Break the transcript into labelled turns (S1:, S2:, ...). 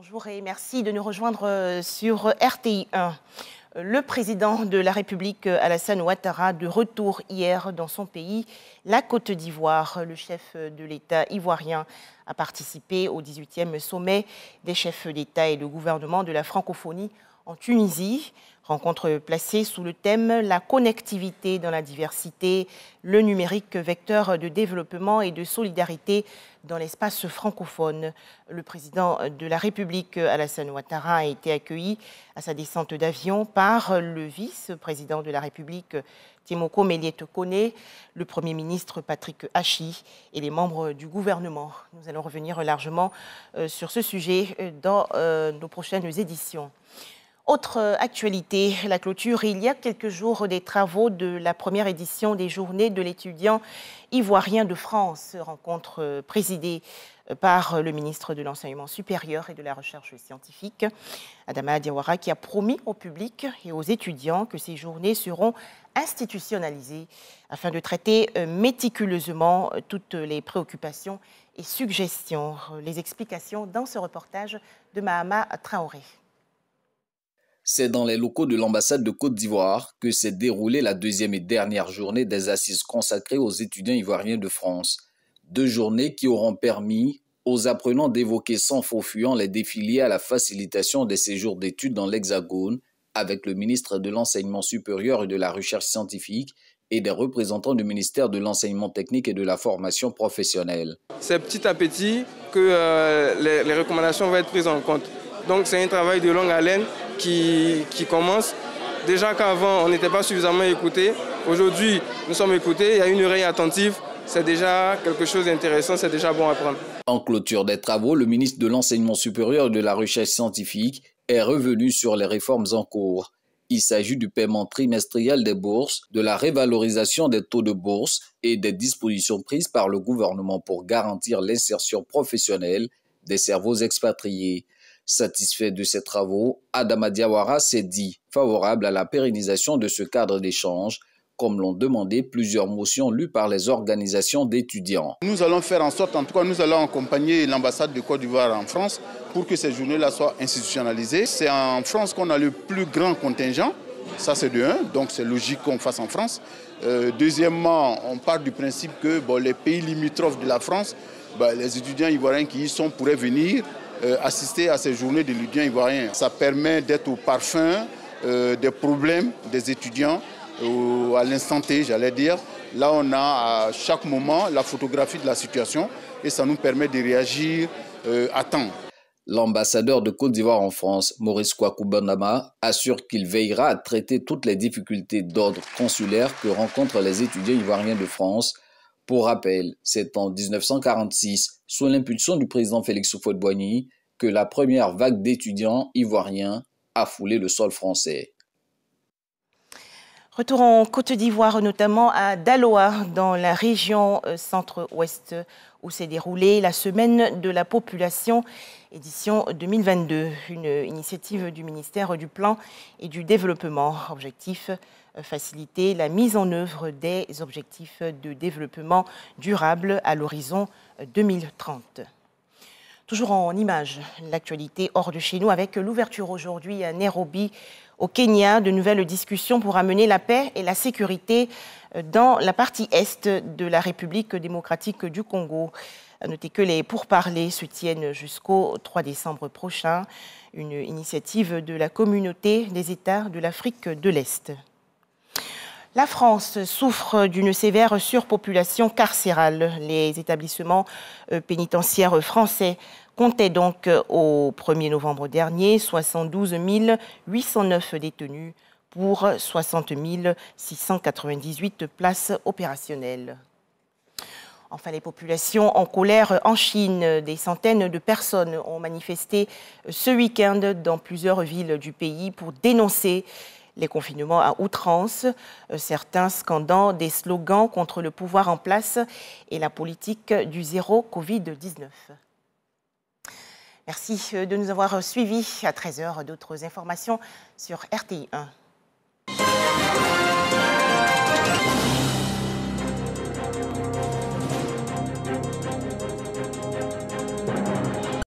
S1: Bonjour et merci de nous rejoindre euh, sur euh, RTI 1. Euh, le président de la République, Alassane Ouattara, de retour hier dans son pays, la Côte d'Ivoire. Le chef de l'État ivoirien a participé au 18e sommet des chefs d'État et de gouvernement de la francophonie en Tunisie. Rencontre placée sous le thème La connectivité dans la diversité, le numérique vecteur de développement et de solidarité dans l'espace francophone. Le président de la République, Alassane Ouattara, a été accueilli à sa descente d'avion par le vice-président de la République, Timoko Méliette Kone, le Premier ministre Patrick Hachi et les membres du gouvernement. Nous allons revenir largement euh, sur ce sujet dans euh, nos prochaines éditions. Autre euh, actualité, la clôture il y a quelques jours des travaux de la première édition des journées de l'étudiant ivoirien de France, rencontre euh, présidée euh, par le ministre de l'Enseignement supérieur et de la Recherche scientifique, Adama Diawara, qui a promis au public et aux étudiants que ces journées seront institutionnalisées afin de traiter méticuleusement toutes les préoccupations et suggestions. Les explications dans ce reportage de Mahama Traoré.
S2: C'est dans les locaux de l'ambassade de Côte d'Ivoire que s'est déroulée la deuxième et dernière journée des assises consacrées aux étudiants ivoiriens de France. Deux journées qui auront permis aux apprenants d'évoquer sans faux fuyant les liés à la facilitation des séjours d'études dans l'Hexagone avec le ministre de l'Enseignement supérieur et de la Recherche scientifique et des représentants du ministère de l'Enseignement technique et de la formation professionnelle.
S1: C'est petit à petit que euh, les, les recommandations vont être prises en compte. Donc c'est un travail de longue haleine qui, commence. Déjà qu'avant, on n'était pas suffisamment écouté. Aujourd'hui, nous sommes écoutés. Il y a une oreille attentive.
S2: C'est déjà quelque chose d'intéressant, c'est déjà bon à prendre. En clôture des travaux, le ministre de l'Enseignement supérieur et de la Recherche scientifique est revenu sur les réformes en cours. Il s'agit du paiement trimestriel des bourses, de la révalorisation des taux de bourse et des dispositions prises par le gouvernement pour garantir l'insertion professionnelle des cerveaux expatriés. Satisfait de ses travaux, Adama Diawara s'est dit favorable à la pérennisation de ce cadre d'échange, comme l'ont demandé plusieurs motions lues par les organisations d'étudiants.
S3: Nous allons faire en sorte, en tout cas nous allons accompagner l'ambassade de Côte d'Ivoire en France pour que ces journées-là soient institutionnalisées. C'est en France qu'on a le plus grand contingent, ça c'est de un, donc c'est logique qu'on fasse en France. Euh, deuxièmement, on part du principe que bon, les pays limitrophes de la France, bah, les étudiants ivoiriens qui y sont pourraient venir euh, assister à ces journées de l'étudiant ivoirien. Ça permet d'être au parfum euh, des problèmes des étudiants à l'instant T, j'allais dire. Là, on a à chaque moment la photographie de la situation et ça nous permet de réagir euh, à temps.
S2: L'ambassadeur de Côte d'Ivoire en France, Maurice Kwaku Bandama, assure qu'il veillera à traiter toutes les difficultés d'ordre consulaire que rencontrent les étudiants ivoiriens de France pour rappel, c'est en 1946, sous l'impulsion du président Félix Houphouët-Boigny, que la première vague d'étudiants ivoiriens a foulé le sol français.
S1: Retour en Côte d'Ivoire, notamment à Daloa, dans la région euh, centre-ouest, où s'est déroulée la Semaine de la population, édition 2022, une initiative du ministère du Plan et du Développement. Objectif euh, faciliter la mise en œuvre des objectifs de développement durable à l'horizon 2030. Euh, Toujours en image, l'actualité hors de chez nous avec l'ouverture aujourd'hui à Nairobi, au Kenya, de nouvelles discussions pour amener la paix et la sécurité euh, dans la partie est de la République démocratique du Congo. Notez que les pourparlers se tiennent jusqu'au 3 décembre prochain, une initiative de la communauté des États de l'Afrique de l'Est. La France souffre d'une sévère surpopulation carcérale. Les établissements euh, pénitentiaires français comptaient donc euh, au 1er novembre dernier 72 809 détenus pour 60 698 places opérationnelles. Enfin, les populations en colère en Chine. Des centaines de personnes ont manifesté euh, ce week-end dans plusieurs villes du pays pour dénoncer les confinements à outrance, euh, certains scandant des slogans contre le pouvoir en place et la politique du zéro Covid-19. Merci euh, de nous avoir suivis. À 13h, d'autres informations sur RTI 1.